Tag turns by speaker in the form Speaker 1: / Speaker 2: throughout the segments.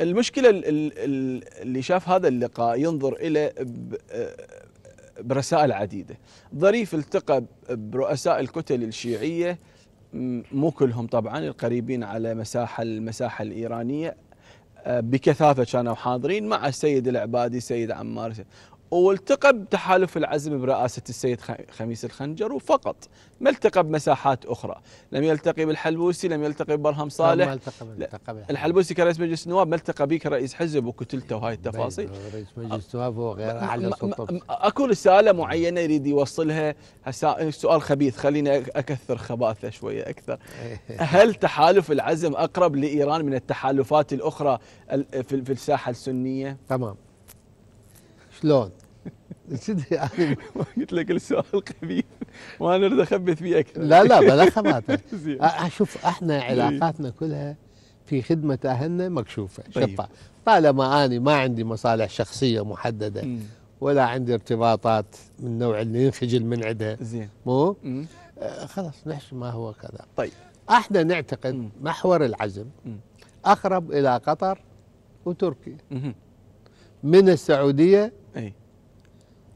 Speaker 1: المشكله اللي شاف هذا اللقاء ينظر الى آه، برسائل عديده ظريف التقى برؤساء الكتل الشيعيه مو كلهم طبعا القريبين على مساحه المساحه الايرانيه آه، بكثافه كانوا حاضرين مع السيد العبادي السيد عمار والتقى بتحالف العزم برئاسة السيد خميس الخنجر وفقط ما التقى بمساحات أخرى لم يلتقي بالحلبوسي لم يلتقي ببرهم صالح ما التقى الحلبوسي كرئيس مجلس النواب ما التقى به كرئيس حزب وكتلته وهاي التفاصيل
Speaker 2: رئيس مجلس النواب
Speaker 1: وغير على سلطة أكو رسالة معينة يريد يوصلها سؤال خبيث خليني أكثر خباثة شوية أكثر هل تحالف العزم أقرب لإيران من التحالفات الأخرى في الساحة السنية؟ تمام
Speaker 2: شلون؟ جد يعني قلت لك السؤال قبيح وانا اريد اخبث فيه اكثر لا لا بلا خباثه شوف احنا إيه. علاقاتنا كلها في خدمه اهلنا مكشوفه طيب. طالما اني ما عندي مصالح شخصيه محدده مم. ولا عندي ارتباطات من النوع اللي ينخجل من عندها زين مو؟ آه خلاص نحشي ما هو كذا طيب احنا نعتقد مم. محور العزم مم. اقرب الى قطر وتركيا من السعوديه اي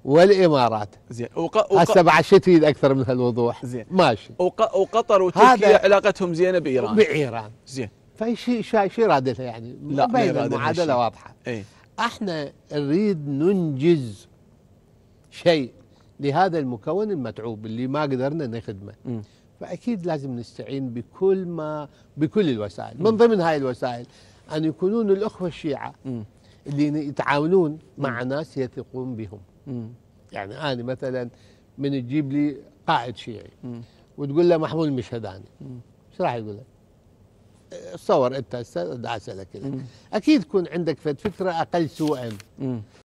Speaker 2: والامارات زين وق... هسه بعد شو تريد اكثر من هالوضوح؟ زين ماشي
Speaker 1: وق... وقطر وتركيا علاقتهم زينه بايران بايران زين
Speaker 2: فاي شيء شيء رادتها يعني لا بين المعادله واضحه اي احنا نريد ننجز شيء لهذا المكون المتعوب اللي ما قدرنا نخدمه م. فاكيد لازم نستعين بكل ما بكل الوسائل م. من ضمن هاي الوسائل ان يكونون الاخوه الشيعه م. اللي يتعاونون مع ناس يثقون بهم م. يعني انا مثلا من تجيب لي قائد شيعي م. وتقول له محمود المشهداني ايش راح يقول لك؟ تصور انت هسه اسالك اكيد يكون عندك فكره اقل سوءا